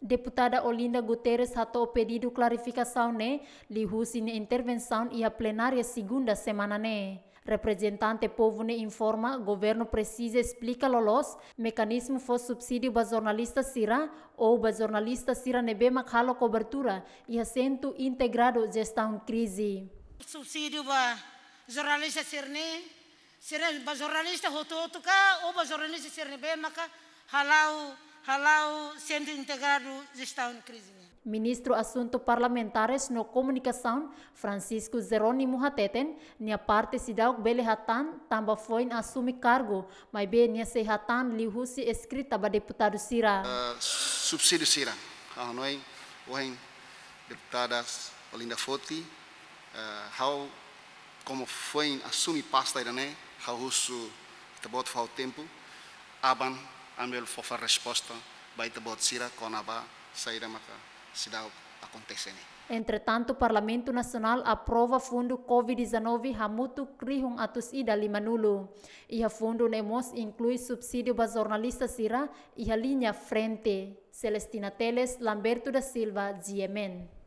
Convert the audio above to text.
deputada Olinda Guterres ratou pedido clarificação né, li na intervenção e a plenária segunda semana né. Representante povo ne informa, governo precisa explica lolos, mecanismo for subsídio para jornalista Sira ou para jornalista Sira nebe makhalo cobertura e assento integrado gestão crise. Subsídio para jornalista Sirne, Sira para jornalista Rototuka ou para jornalista Sirne Bemaka, halau halau sendo Integrado Gestão de Crise. Ministro Assunto Parlamentares no Comunicação, Francisco Zeroni Hateten, nia parte sidauk bele hatan, tamba foi assumir cargo, mas bem nia se hatan lihusi escrita ba deputado Sira. Uh, subsídio Sira, ah, noi, é? ohen, deputadas Olinda Foti, uh, ah, how, como foi assumir pasta irane, é? how husu, tabot tá tá fau tempo, aban, and will resposta baita botsira conaba saída sidau cidade Entretanto, o Parlamento Nacional aprova fundo COVID-19 hamutu krihung atus ida limanulu. E Iha fundo nemos inclui subsídio para jornalistas ira iha linha frente. Celestina Teles, Lamberto da Silva, Ziemen.